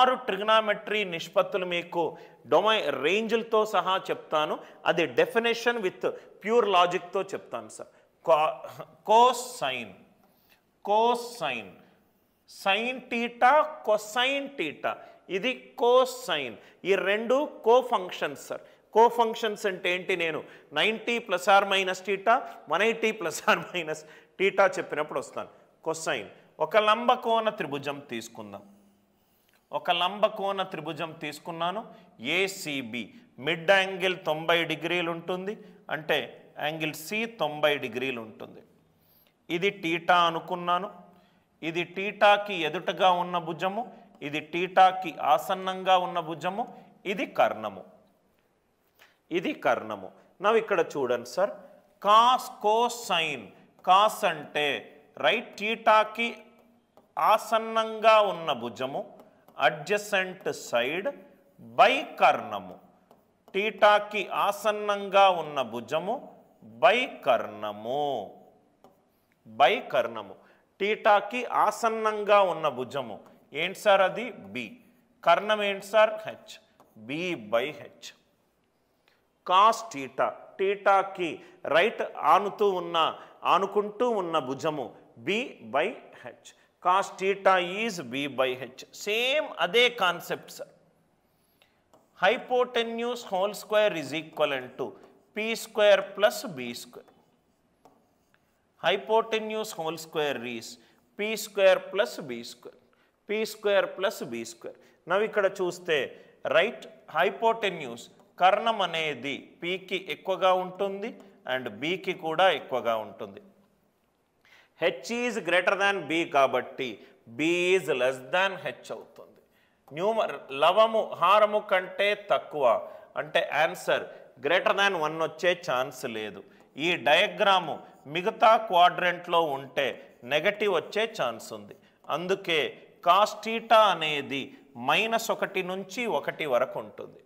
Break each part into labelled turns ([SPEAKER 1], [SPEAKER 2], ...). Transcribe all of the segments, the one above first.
[SPEAKER 1] ఆరు ట్రిగ్నామెట్రీ నిష్పత్తులు మీకు డొమై రేంజ్లతో సహా చెప్తాను అది డెఫినేషన్ విత్ ప్యూర్ లాజిక్తో చెప్తాను sir sine cos sine sine theta cosine theta ఇది కోసైన్ ఈ రెండు co functions sir co functions అంటే ఏంటి నేను ninety plus or minus theta one eighty plus or minus theta చెప్పినప్పుడు వస్తాను కొసైన్ ఒక లంబకోణ త్రిభుజం తీసుకుందాం ఒక లంబకోన త్రిభుజం తీసుకున్నాను ఏసీబీ మిడ్ యాంగిల్ తొంభై డిగ్రీలు ఉంటుంది అంటే యాంగిల్ సి తొంభై డిగ్రీలు ఉంటుంది ఇది టీటా అనుకున్నాను ఇది టీటాకి ఎదుటగా ఉన్న భుజము ఇది టీటాకి ఆసన్నంగా ఉన్న భుజము ఇది కర్ణము ఇది కర్ణము నవ్వు ఇక్కడ చూడండి సార్ కాస్ సైన్ కాస్ అంటే రైట్ టీటాకి ఆసన్నంగా ఉన్న భుజము అడ్జసెంట్ సైడ్ బై కర్ణము టీటాకి ఆసన్నంగా ఉన్న భుజము బై కర్ణము బై కర్ణము టీటాకి ఆసన్నంగా ఉన్న భుజము ఏంటి సార్ అది బి కర్ణం ఏంటి sir H B by H cos theta టీటాకి రైట్ ఆనుతూ ఉన్న ఆనుకుంటూ ఉన్న భుజము B by H cos theta is B by h. Same అదే concepts. hypotenuse whole square is equivalent to p square plus b square. Hypotenuse whole square is p square plus b square, p square plus b square. నవ్వు ఇక్కడ చూస్తే right hypotenuse కర్ణం అనేది పీకి ఎక్కువగా ఉంటుంది and బీకి కూడా ఎక్కువగా ఉంటుంది H is greater than B కాబట్టి B is less than H అవుతుంది న్యూమర్ లవము హారము కంటే తక్కువ అంటే ఆన్సర్ గ్రేటర్ దాన్ వన్ వచ్చే ఛాన్స్ లేదు ఈ డయాగ్రాము మిగతా క్వాడ్రెంట్లో ఉంటే నెగటివ్ వచ్చే ఛాన్స్ ఉంది అందుకే కాస్టీటా అనేది మైనస్ ఒకటి నుంచి ఒకటి వరకు ఉంటుంది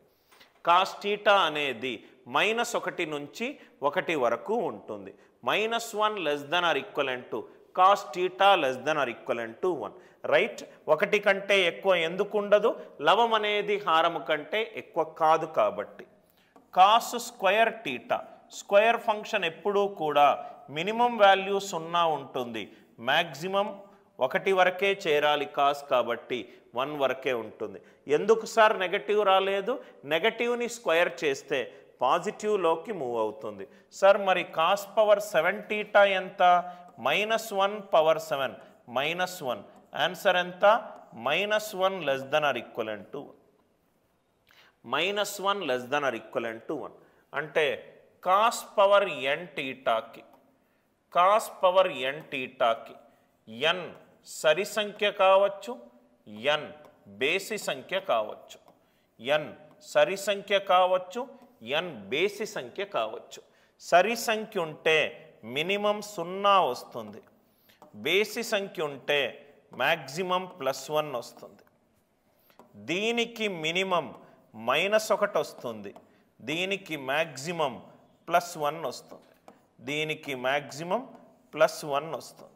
[SPEAKER 1] కాస్టీటా అనేది మైనస్ ఒకటి నుంచి ఒకటి వరకు ఉంటుంది minus one less than or equal to cos theta less than or equal to one right ఒకటి కంటే ఎక్కువ ఎందుకు ఉండదు లవం అనేది హారము కంటే ఎక్కువ కాదు కాబట్టి cos square theta square function ఎప్పుడూ కూడా మినిమం వాల్యూ సున్నా ఉంటుంది మ్యాక్సిమం ఒకటి వరకే చేరాలి కాస్ కాబట్టి వన్ వరకే ఉంటుంది ఎందుకు సార్ నెగటివ్ రాలేదు నెగటివ్ని స్క్వయర్ చేస్తే పాజిటివ్లోకి మూవ్ అవుతుంది సార్ మరి కాస్ పవర్ సెవెన్ టీటా ఎంత minus one power seven minus one answer ఎంత minus one less than or equal one minus one less than or equal to one అంటే cos power N టీటాకి cos power N టీటాకి N సరి సంఖ్య కావచ్చు ఎన్ బేసి సంఖ్య కావచ్చు ఎన్ సరి సంఖ్య కావచ్చు ఎన్ బేసి సంఖ్య కావచ్చు సరి సంఖ్య ఉంటే మినిమం సున్నా వస్తుంది బేసి సంఖ్య ఉంటే మ్యాక్సిమం ప్లస్ వన్ వస్తుంది దీనికి మినిమం మైనస్ ఒకటి వస్తుంది దీనికి మ్యాక్సిమం ప్లస్ వన్ వస్తుంది దీనికి మ్యాక్సిమం ప్లస్ వన్ వస్తుంది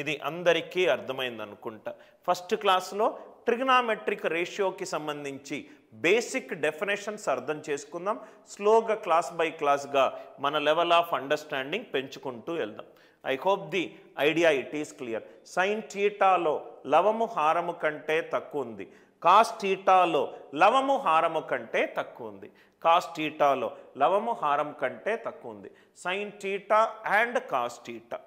[SPEAKER 1] ఇది అందరికీ అర్థమైంది అనుకుంటా ఫస్ట్ క్లాస్లో ట్రిగ్నామెట్రిక్ రేషియోకి సంబంధించి బేసిక్ డెఫినేషన్స్ అర్థం చేసుకుందాం స్లోగా క్లాస్ బై క్లాస్గా మన లెవెల్ ఆఫ్ అండర్స్టాండింగ్ పెంచుకుంటూ వెళ్దాం I hope the idea it is clear sine టీటాలో లవము హారము కంటే తక్కువ ఉంది కాస్ టీటాలో లవము హారము కంటే తక్కువ ఉంది కాస్ టీటాలో లవము హారం కంటే తక్కువ ఉంది sine theta and cos theta